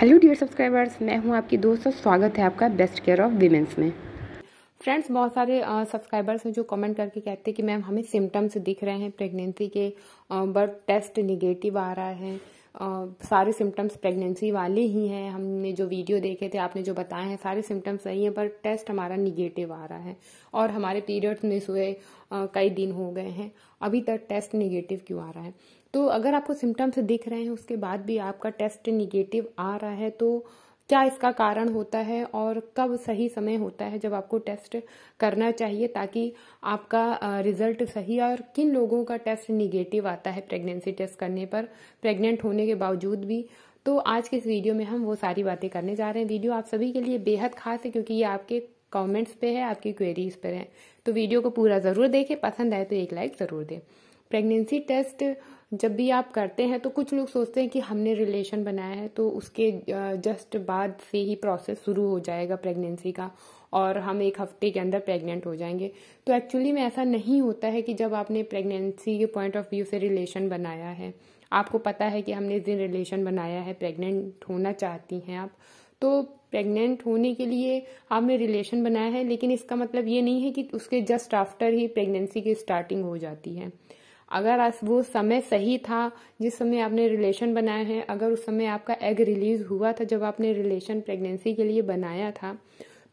hello dear subscribers मैं हूं आपकी दोस्त और स्वागत है आपका बेस्ट केयर ऑफ वीमेंस में फ्रेंड्स बहुत सारे सब्सक्राइबर्स हैं जो कमेंट करके कहते हैं कि मैम हमें सिम्टम्स दिख रहे हैं प्रेगनेंसी के बट टेस्ट निगेटिव आ रहा है सारे सिम्टम्स प्रेगनेंसी वाले ही हैं हमने जो वीडियो देखे थे आपने जो बताए हैं सारे सिम्टम्स सही हैं पर टेस्ट हमारा निगेटिव आ रहा है और हमारे पीरियड्स मिस हुए कई दिन हो गए हैं अभी तक टेस्ट निगेटिव क्यों आ रहा है तो अगर आपको सिम्टम्स दिख रहे हैं उसके बाद भी आपका टेस्ट निगेटिव आ रहा है तो क्या इसका कारण होता है और कब सही समय होता है जब आपको टेस्ट करना चाहिए ताकि आपका रिजल्ट सही और किन लोगों का टेस्ट निगेटिव आता है प्रेगनेंसी टेस्ट करने पर प्रेग्नेंट होने के बावजूद भी तो आज के इस वीडियो में हम वो सारी बातें करने जा रहे हैं वीडियो आप सभी के लिए बेहद खास है क्योंकि ये आपके कमेंट्स पे है आपकी क्वेरीज पर है तो वीडियो को पूरा ज़रूर देखें पसंद आए तो एक लाइक ज़रूर दें प्रेगनेंसी टेस्ट जब भी आप करते हैं तो कुछ लोग सोचते हैं कि हमने रिलेशन बनाया है तो उसके जस्ट बाद से ही प्रोसेस शुरू हो जाएगा प्रेगनेंसी का और हम एक हफ्ते के अंदर प्रेग्नेंट हो जाएंगे तो एक्चुअली में ऐसा नहीं होता है कि जब आपने प्रेगनेंसी के पॉइंट ऑफ व्यू से रिलेशन बनाया है आपको पता है कि हमने इस दिन रिलेशन बनाया है प्रेग्नेंट होना चाहती हैं आप तो प्रेग्नेंट होने के लिए आपने रिलेशन बनाया है लेकिन इसका मतलब ये नहीं है कि उसके जस्ट आफ्टर ही प्रेगनेंसी की स्टार्टिंग हो जाती है अगर आज वो समय सही था जिस समय आपने रिलेशन बनाया है अगर उस समय आपका एग रिलीज हुआ था जब आपने रिलेशन प्रेगनेंसी के लिए बनाया था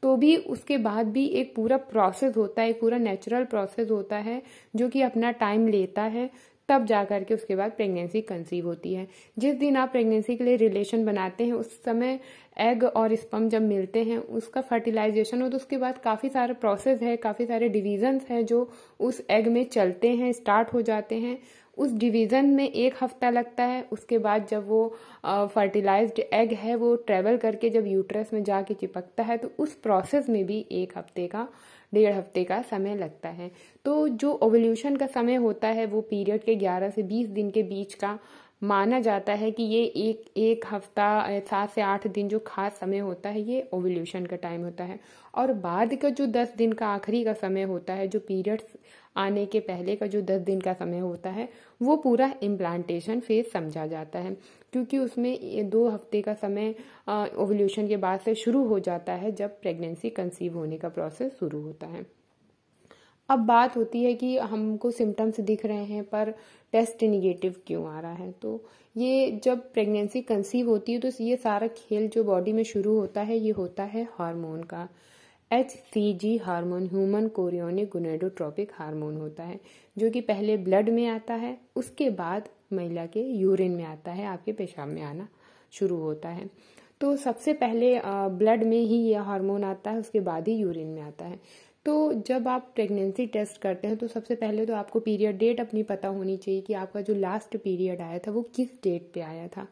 तो भी उसके बाद भी एक पूरा प्रोसेस होता है एक पूरा नेचुरल प्रोसेस होता है जो कि अपना टाइम लेता है तब जा करके के उसके बाद प्रेगनेंसी कंसीव होती है जिस दिन आप प्रेगनेंसी के लिए रिलेशन बनाते हैं उस समय एग और स्पम जब मिलते हैं उसका फर्टिलाइजेशन हो तो उसके बाद काफ़ी सारा प्रोसेस है काफ़ी सारे डिवीजन्स हैं जो उस एग में चलते हैं स्टार्ट हो जाते हैं उस डिवीज़न में एक हफ्ता लगता है उसके बाद जब वो फर्टिलाइज्ड एग है वो ट्रेवल करके जब यूट्रस में जाके चिपकता है तो उस प्रोसेस में भी एक हफ्ते का डेढ़ हफ्ते का समय लगता है तो जो ओवल्यूशन का समय होता है वो पीरियड के ग्यारह से बीस दिन के बीच का माना जाता है कि ये एक एक हफ्ता सात से आठ दिन जो खास समय होता है ये ओवल्यूशन का टाइम होता है और बाद का जो दस दिन का आखिरी का समय होता है जो पीरियड्स आने के पहले का जो दस दिन का समय होता है वो पूरा इम्प्लांटेशन फेज समझा जाता है क्योंकि उसमें दो हफ्ते का समय ओवल्यूशन के बाद से शुरू हो जाता है जब प्रेगनेंसी कंसीव होने का प्रोसेस शुरू होता है अब बात होती है कि हमको सिम्टम्स दिख रहे हैं पर टेस्ट निगेटिव क्यों आ रहा है तो ये जब प्रेगनेंसी कंसीव होती है तो ये सारा खेल जो बॉडी में शुरू होता है ये होता है हार्मोन का H C G hormone human chorionic gonadotropic hormone होता है जो कि पहले ब्लड में आता है उसके बाद महिला के यूरिन में आता है आपके पेशाब में आना शुरू होता है तो सबसे पहले ब्लड में ही यह हार्मोन आता है उसके बाद ही यूरिन में आता है तो जब आप प्रेगनेंसी टेस्ट करते हैं तो सबसे पहले तो आपको पीरियड डेट अपनी पता होनी चाहिए कि आपका जो लास्ट पीरियड आया था वो किस डेट पे आया था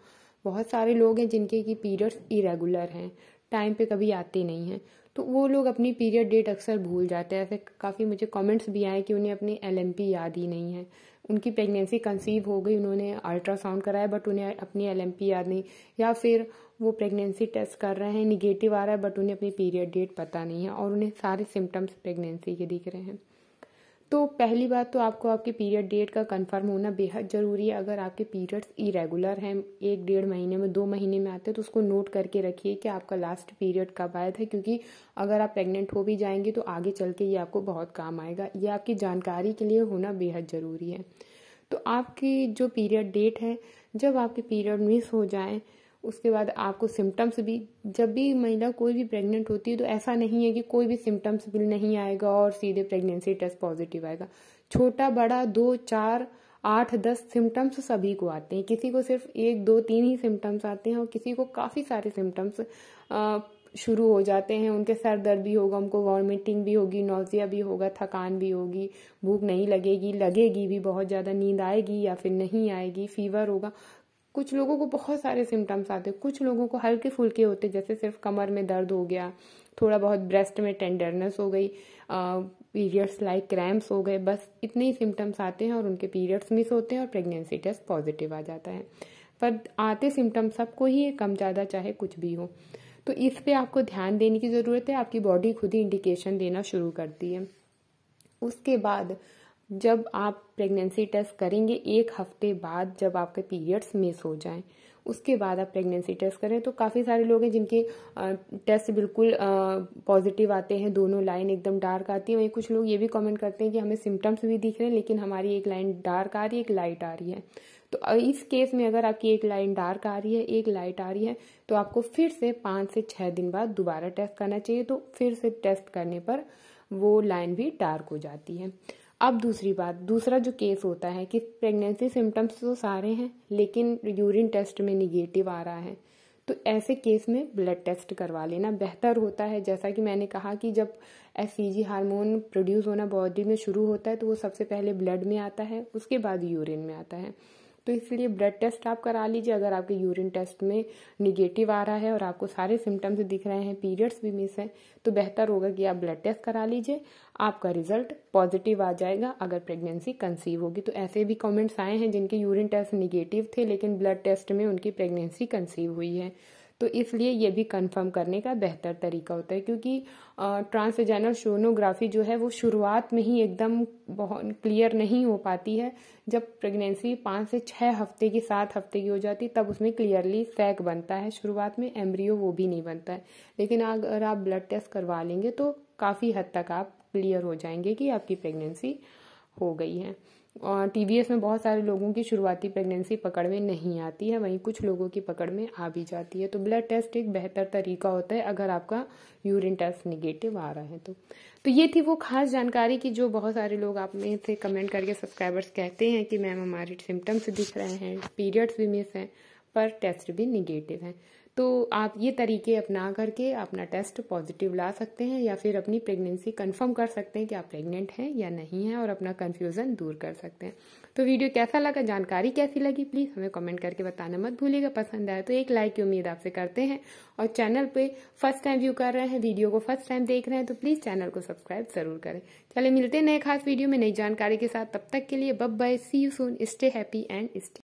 बहुत सारे लोग हैं जिनके कि पीरियड्स इरेगुलर हैं टाइम पे कभी आते नहीं हैं तो वो लोग अपनी पीरियड डेट अक्सर भूल जाते हैं ऐसे काफ़ी मुझे कमेंट्स भी आए कि उन्हें अपनी एल याद ही नहीं है उनकी प्रेगनेंसी कंसीव हो गई उन्होंने अल्ट्रासाउंड कराया बट उन्हें अपनी एल याद नहीं या फिर वो प्रेगनेंसी टेस्ट कर रहे हैं निगेटिव आ रहा है बट उन्हें अपनी पीरियड डेट पता नहीं है और उन्हें सारे सिम्टम्स प्रेगनेंसी के दिख रहे हैं तो पहली बात तो आपको आपके पीरियड डेट का कंफर्म होना बेहद ज़रूरी है अगर आपके पीरियड्स इरेगुलर हैं एक डेढ़ महीने में दो महीने में आते हैं तो उसको नोट करके रखिए कि आपका लास्ट पीरियड कब आया था क्योंकि अगर आप प्रेग्नेंट हो भी जाएंगे तो आगे चल के ये आपको बहुत काम आएगा ये आपकी जानकारी के लिए होना बेहद ज़रूरी है तो आपकी जो पीरियड डेट है जब आपके पीरियड मिस हो जाएँ उसके बाद आपको सिम्टम्स भी जब भी महिला कोई भी प्रेग्नेंट होती है तो ऐसा नहीं है कि कोई भी सिम्टम्स भी नहीं आएगा और सीधे प्रेगनेंसी टेस्ट पॉजिटिव आएगा छोटा बड़ा दो चार आठ दस सिम्टम्स सभी को आते हैं किसी को सिर्फ एक दो तीन ही सिम्टम्स आते हैं और किसी को काफ़ी सारे सिम्टम्स शुरू हो जाते हैं उनके सर दर्द भी होगा उनको वॉमिटिंग भी होगी नोजिया भी होगा थकान भी होगी भूख नहीं लगेगी लगेगी भी बहुत ज़्यादा नींद आएगी या फिर नहीं आएगी फीवर होगा कुछ लोगों को बहुत सारे सिम्टम्स आते हैं कुछ लोगों को हल्के फुल्के होते हैं जैसे सिर्फ कमर में दर्द हो गया थोड़ा बहुत ब्रेस्ट में टेंडरनेस हो गई पीरियड्स लाइक क्रैम्प्स हो गए बस इतने ही सिम्टम्स आते हैं और उनके पीरियड्स मिस होते हैं और प्रेगनेंसी टेस्ट पॉजिटिव आ जाता है पर आते सिम्टम्स सबको ही कम ज़्यादा चाहे कुछ भी हो तो इस पर आपको ध्यान देने की ज़रूरत है आपकी बॉडी खुद ही इंडिकेशन देना शुरू करती है उसके बाद जब आप प्रेगनेंसी टेस्ट करेंगे एक हफ्ते बाद जब आपके पीरियड्स मिस हो जाएं उसके बाद आप प्रेगनेंसी टेस्ट करें तो काफ़ी सारे लोग हैं जिनके टेस्ट बिल्कुल पॉजिटिव आते हैं दोनों लाइन एकदम डार्क आती है वहीं कुछ लोग ये भी कमेंट करते हैं कि हमें सिम्टम्स भी दिख रहे हैं लेकिन हमारी एक लाइन डार्क आ रही है एक लाइट आ रही है तो इस केस में अगर आपकी एक लाइन डार्क आ रही है एक लाइट आ रही है तो आपको फिर से पाँच से छः दिन बाद दोबारा टेस्ट करना चाहिए तो फिर से टेस्ट करने पर वो लाइन भी डार्क हो जाती है अब दूसरी बात दूसरा जो केस होता है कि प्रेगनेंसी सिम्टम्स तो सारे हैं लेकिन यूरिन टेस्ट में निगेटिव आ रहा है तो ऐसे केस में ब्लड टेस्ट करवा लेना बेहतर होता है जैसा कि मैंने कहा कि जब एस हार्मोन प्रोड्यूस होना बॉडी में शुरू होता है तो वो सबसे पहले ब्लड में आता है उसके बाद यूरिन में आता है तो इसलिए ब्लड टेस्ट आप करा लीजिए अगर आपके यूरिन टेस्ट में निगेटिव आ रहा है और आपको सारे सिम्टम्स दिख रहे हैं पीरियड्स भी मिस हैं तो बेहतर होगा कि आप ब्लड टेस्ट करा लीजिए आपका रिजल्ट पॉजिटिव आ जाएगा अगर प्रेगनेंसी कंसीव होगी तो ऐसे भी कॉमेंट्स आए हैं जिनके यूरिन टेस्ट निगेटिव थे लेकिन ब्लड टेस्ट में उनकी प्रेगनेंसी कंसीव हुई है तो इसलिए ये भी कंफर्म करने का बेहतर तरीका होता है क्योंकि ट्रांसजेंडर सोनोग्राफी जो है वो शुरुआत में ही एकदम बहुत क्लियर नहीं हो पाती है जब प्रेगनेंसी पाँच से छः हफ्ते की सात हफ्ते की हो जाती तब उसमें क्लियरली सैक बनता है शुरुआत में एम्ब्रियो वो भी नहीं बनता है लेकिन अगर आप ब्लड टेस्ट करवा लेंगे तो काफ़ी हद तक आप क्लियर हो जाएंगे कि आपकी प्रेगनेंसी हो गई है टी में बहुत सारे लोगों की शुरुआती प्रेगनेंसी पकड़ में नहीं आती है वहीं कुछ लोगों की पकड़ में आ भी जाती है तो ब्लड टेस्ट एक बेहतर तरीका होता है अगर आपका यूरिन टेस्ट निगेटिव आ रहा है तो तो ये थी वो खास जानकारी कि जो बहुत सारे लोग आप में से कमेंट करके सब्सक्राइबर्स कहते हैं कि मैम हमारे सिम्टम्स दिख रहे हैं पीरियड्स भी मिस हैं पर टेस्ट भी निगेटिव है तो आप ये तरीके अपना करके अपना टेस्ट पॉजिटिव ला सकते हैं या फिर अपनी प्रेगनेंसी कंफर्म कर सकते हैं कि आप प्रेग्नेंट हैं या नहीं हैं और अपना कन्फ्यूज़न दूर कर सकते हैं तो वीडियो कैसा लगा जानकारी कैसी लगी प्लीज़ हमें कमेंट करके बताना मत भूलिएगा पसंद आए तो एक लाइक की उम्मीद आपसे करते हैं और चैनल पर फर्स्ट टाइम व्यू कर रहे हैं वीडियो को फर्स्ट टाइम देख रहे हैं तो प्लीज़ चैनल को सब्सक्राइब जरूर करें चले मिलते हैं नए खास वीडियो में नई जानकारी के साथ तब तक के लिए बब bye see you soon stay happy and stay